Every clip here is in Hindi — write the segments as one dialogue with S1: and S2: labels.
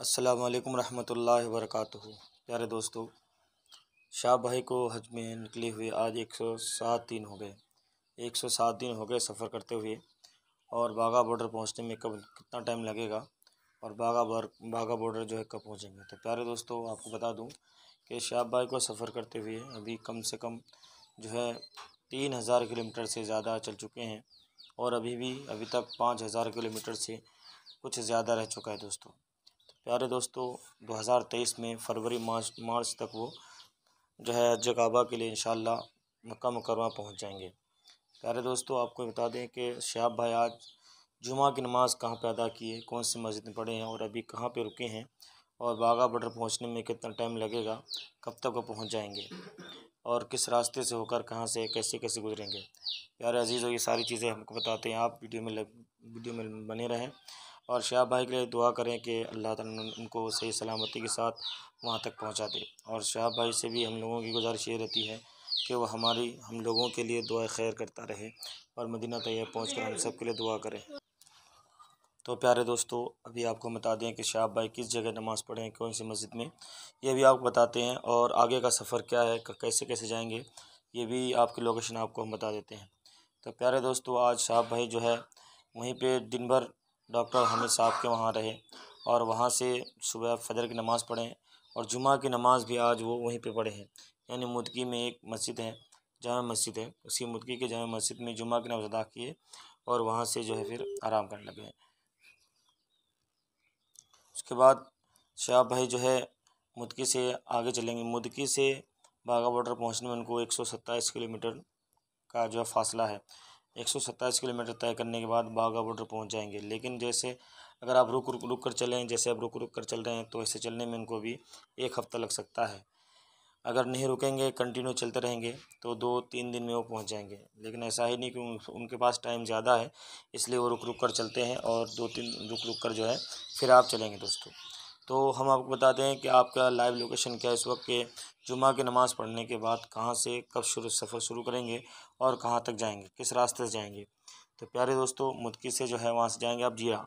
S1: असलकम वरहमल वरक प्यारे दोस्तों शाह भाई को हज में निकले हुए आज एक सौ सात दिन हो गए एक सौ सात दिन हो गए सफ़र करते हुए और बाघा बॉर्डर पहुंचने में कब कितना टाइम लगेगा और बाघा बार बाघा बॉर्डर जो है कब पहुंचेंगे तो प्यारे दोस्तों आपको बता दूं कि शाह भाई को सफ़र करते हुए अभी कम से कम जो है तीन हज़ार किलोमीटर से ज़्यादा चल चुके हैं और अभी भी अभी तक पाँच हज़ार किलोमीटर से कुछ ज़्यादा रह चुका है दोस्तों प्यारे दोस्तों 2023 में फरवरी मार्च मार्च तक वो जो है जगाबा के लिए इन मक्का मुकरमा पहुँच जाएंगे प्यारे दोस्तों आपको बता दें कि शहाब भाई आज जुमा की नमाज़ कहाँ पर अदा की है कौन सी मस्जिद में पढ़े हैं और अभी कहाँ पर रुके हैं और बाघा बॉर्डर पहुँचने में कितना टाइम लगेगा कब तक वो पहुँच जाएंगे और किस रास्ते से होकर कहाँ से कैसे कैसे गुजरेंगे प्यारे अजीज़ों ये सारी चीज़ें हमको बताते हैं आप वीडियो में लग वीडियो में बने रहें और शाह भाई के लिए दुआ करें कि अल्लाह ताला उनको सही सलामती के साथ वहाँ तक पहुँचा दे और शाह भाई से भी हम लोगों की गुजारिश ये रहती है कि वह हमारी हम लोगों के लिए दुआ खैर करता रहे और मदीना तैयब पहुँच कर हम सब के लिए दुआ करें तो प्यारे दोस्तों अभी आपको बता दें कि शाह भाई किस जगह नमाज़ पढ़ें कौन सी मस्जिद में ये भी आपको बताते हैं और आगे का सफ़र क्या है कैसे कैसे जाएंगे ये भी आपकी लोकेशन आपको हम बता देते हैं तो प्यारे दोस्तों आज शाह भाई जो है वहीं पे दिन भर डॉक्टर हमिद साहब के वहाँ रहे और वहाँ से सुबह फजर की नमाज़ पढ़ें और जुमा की नमाज़ भी आज वो वहीं पे पढ़े हैं यानी मुदकी में एक मस्जिद है जामा मस्जिद है उसी मुदकी के जामा मस्जिद में जुमा की नमाज़ अदा किए और वहाँ से जो है फिर आराम करने लगे उसके बाद शाह भाई जो है मुदकी से आगे चलेंगे मुदकी से बाघा बॉर्डर पहुँचने में उनको एक सौ सत्ताईस किलोमीटर का जो है फासला है सत्ताईस किलोमीटर तय करने के बाद बाघा बॉर्डर पहुंच जाएंगे लेकिन जैसे अगर आप रुक रुक रुक कर चलें जैसे आप रुक रुक कर चल रहे हैं तो ऐसे चलने में उनको भी एक हफ़्ता लग सकता है अगर नहीं रुकेंगे कंटिन्यू चलते रहेंगे तो दो तीन दिन में वो पहुंच जाएंगे लेकिन ऐसा ही नहीं कि उनके पास टाइम ज़्यादा है इसलिए वो रुक रुक कर चलते हैं और दो तीन रुक रुक कर जो है फिर आप चलेंगे दोस्तों तो हम आपको बताते हैं कि आपका लाइव लोकेशन क्या है इस वक्त के जुमा की नमाज़ पढ़ने के बाद कहाँ से कब शुरू सफ़र शुरू करेंगे और कहाँ तक जाएंगे किस रास्ते से जाएंगे तो प्यारे दोस्तों मुदकी से जो है वहाँ से जाएंगे आप जीरा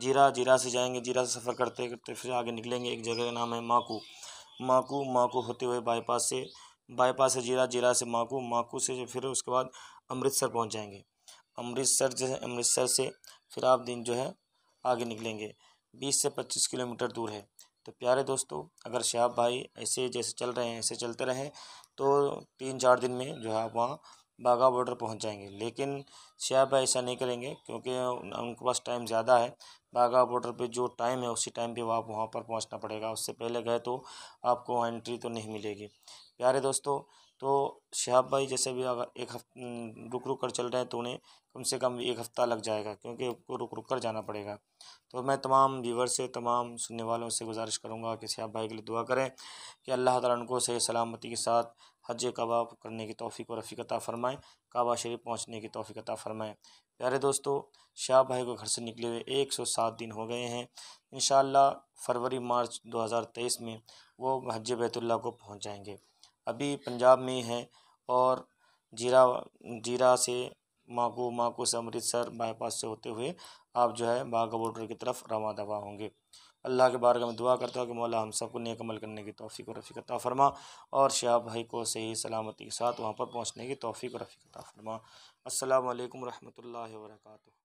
S1: जीरा जीरा से जाएंगे जीरा से सफ़र करते करते फिर आगे निकलेंगे एक जगह का नाम है माकू माकू माकू होते हुए बाईपास से बाईपास से जीरा जीरा से माकू माकू से फिर उसके बाद अमृतसर पहुँच जाएंगे अमृतसर जैसे अमृतसर से फिर आप दिन जो है आगे निकलेंगे बीस से पच्चीस किलोमीटर दूर है तो प्यारे दोस्तों अगर शहाब भाई ऐसे जैसे चल रहे हैं ऐसे चलते रहें तो तीन चार दिन में जो है आप वहाँ बाघा बॉर्डर पहुँच जाएंगे लेकिन शहाब भाई ऐसा नहीं करेंगे क्योंकि उनके पास टाइम ज़्यादा है बाघा बॉर्डर पे जो टाइम है उसी टाइम पे आप वहाँ पर पहुँचना पड़ेगा उससे पहले गए तो आपको एंट्री तो नहीं मिलेगी प्यारे दोस्तों तो शहाब भाई जैसे भी अगर एक रुक रुक कर चल रहे हैं तो उन्हें कम से कम एक हफ़्ता लग जाएगा क्योंकि उनको रुक रुक कर जाना पड़ेगा तो मैं तमाम व्यूवर से तमाम सुनने वालों से गुजारिश करूँगा कि शहाब भाई के लिए दुआ करें कि अल्लाह ताला उनको सही सलामती के साथ हज कबा करने की तोफ़ी और रफ़ीकता फ़रमाएँ काबा शरीफ पहुँचने की तोफ़ीकता फ़रमाएँ प्यारे दोस्तों शाह भाई को घर से निकले हुए एक सौ सात दिन हो गए हैं इन फरवरी मार्च दो हज़ार तेईस में वो हज बैतुल्ला को पहुँच जाएंगे अभी पंजाब में है और जीरा जीरा से माकू माकू से अमृतसर बाईपास से होते हुए आप जो है बाघा बॉर्डर की तरफ रवा दवा होंगे अल्लाह के बारे में दुआ करता हूँ कि मौला हम सबको नेक अमल करने की तोफ़ी और रफ़ी फरमा और शाह भाई को सही सलामती के साथ वहाँ पर पहुँचने की तोफ़ी और रफ़ी फरमा असल वरम्ह वर्का